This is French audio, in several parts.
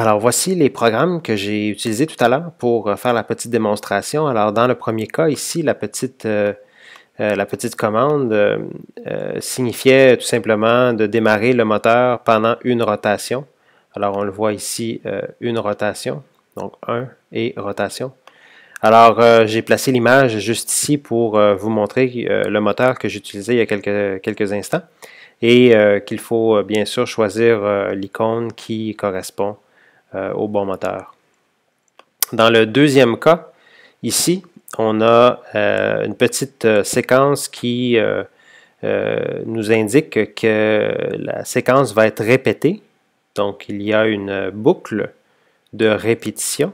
Alors, voici les programmes que j'ai utilisés tout à l'heure pour euh, faire la petite démonstration. Alors, dans le premier cas, ici, la petite, euh, euh, la petite commande signifiait tout simplement de démarrer le moteur pendant une rotation. Alors, on le voit ici, une rotation, donc 1 et rotation. Alors, j'ai placé l'image juste ici pour vous montrer le moteur que j'utilisais il y a quelques, quelques instants et qu'il faut bien sûr choisir l'icône qui correspond euh, au bon moteur. Dans le deuxième cas, ici, on a euh, une petite euh, séquence qui nous indique que la séquence va être répétée. Donc, il y a une boucle de répétition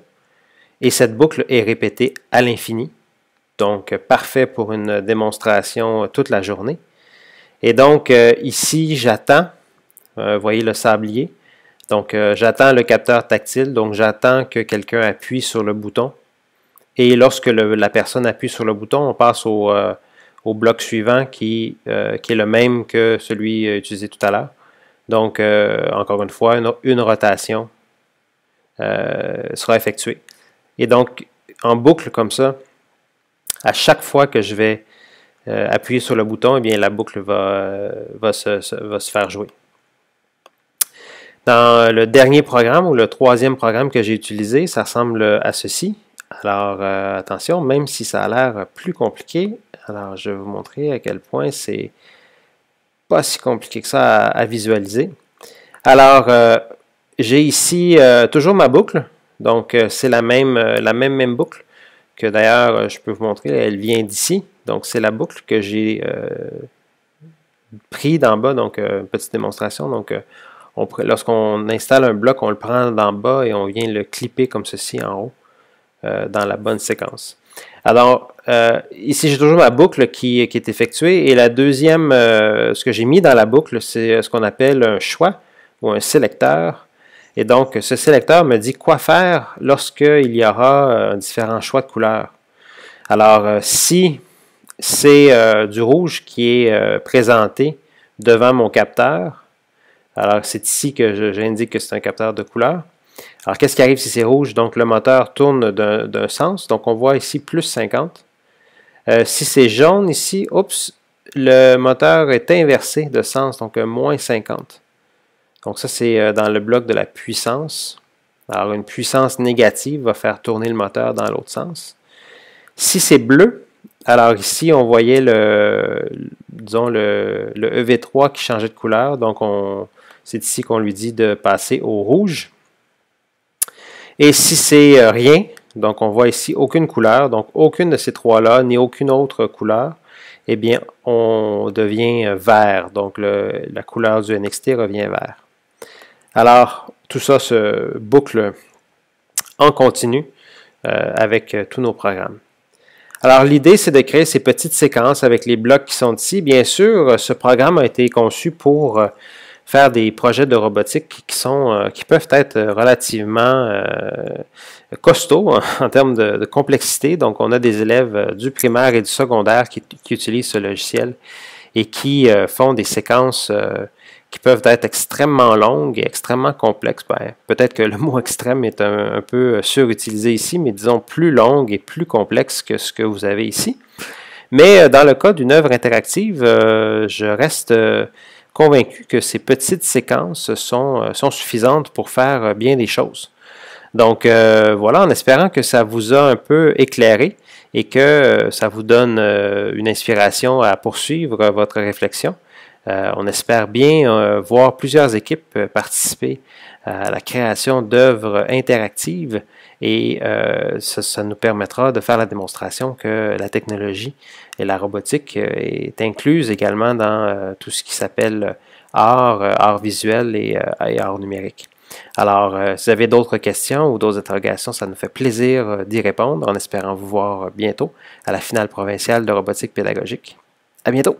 et cette boucle est répétée à l'infini. Donc, parfait pour une démonstration toute la journée. Et donc, ici, j'attends, vous voyez le sablier, donc, euh, j'attends le capteur tactile, donc j'attends que quelqu'un appuie sur le bouton. Et lorsque la personne appuie sur le bouton, on passe au, euh, bloc suivant euh, qui, est le même que celui utilisé tout à l'heure. Donc, encore une fois, une, rotation sera effectuée. Et donc, en boucle comme ça, à chaque fois que je vais appuyer sur le bouton, eh bien, la boucle va se faire jouer. Dans euh, le dernier programme ou le troisième programme que j'ai utilisé, ça ressemble à ceci. Alors euh, attention, même si ça a l'air plus compliqué, alors je vais vous montrer à quel point c'est pas si compliqué que ça à, visualiser. Alors euh, j'ai ici toujours ma boucle, donc c'est la même, la même même boucle que d'ailleurs je peux vous montrer, elle vient d'ici. Donc c'est la boucle que j'ai pris d'en bas, donc petite démonstration. Donc lorsqu'on installe un bloc, on le prend d'en bas et on vient le clipper comme ceci en haut euh, dans la bonne séquence. Alors, euh, ici, j'ai toujours ma boucle qui, est effectuée. Et la deuxième, euh, ce que j'ai mis dans la boucle, c'est ce qu'on appelle un choix ou un sélecteur. Et donc, ce sélecteur me dit quoi faire lorsqu'il y aura différents choix de couleurs. Alors, si c'est du rouge qui est présenté devant mon capteur, alors, c'est ici que j'indique que c'est un capteur de couleur. Alors, qu'est-ce qui arrive si c'est rouge? Donc, le moteur tourne d'un sens. Donc, on voit ici plus 50. Euh, si c'est jaune ici, oups, le moteur est inversé de sens, donc moins 50. Donc, ça, c'est euh, dans le bloc de la puissance. Alors, une puissance négative va faire tourner le moteur dans l'autre sens. Si c'est bleu, alors ici, on voyait le, disons, le EV3 e qui changeait de couleur. Donc, on, c'est ici qu'on lui dit de passer au rouge. Et si c'est euh, rien, donc on voit ici aucune couleur, donc aucune de ces trois-là, ni aucune autre couleur, eh bien, on devient euh, vert. Donc la couleur du NXT revient vert. Alors, tout ça se boucle en continu euh, avec tous nos programmes. Alors, l'idée, c'est de créer ces petites séquences avec les blocs qui sont ici. Bien sûr, ce programme a été conçu pour faire des projets de robotique qui, sont, euh, qui peuvent être euh, relativement euh, costauds en termes de, complexité. Donc, on a des élèves du primaire et du secondaire qui, utilisent ce logiciel et qui font des séquences qui peuvent être extrêmement longues et extrêmement complexes. Ben, peut-être que le mot extrême est un, peu surutilisé ici, mais disons plus longue et plus complexe que ce que vous avez ici. Mais dans le cas d'une œuvre interactive, je reste convaincu que ces petites séquences sont, euh, suffisantes pour faire euh, bien des choses. Donc euh, voilà, en espérant que ça vous a un peu éclairé et que ça vous donne une inspiration à poursuivre votre réflexion. Euh, on espère bien euh, voir plusieurs équipes euh, participer à la création d'œuvres interactives et ça, nous permettra de faire la démonstration que la technologie et la robotique est incluse également dans tout ce qui s'appelle art, art visuel et, art numérique. Alors, si vous avez d'autres questions ou d'autres interrogations, ça nous fait plaisir d'y répondre en espérant vous voir bientôt à la finale provinciale de robotique pédagogique. À bientôt!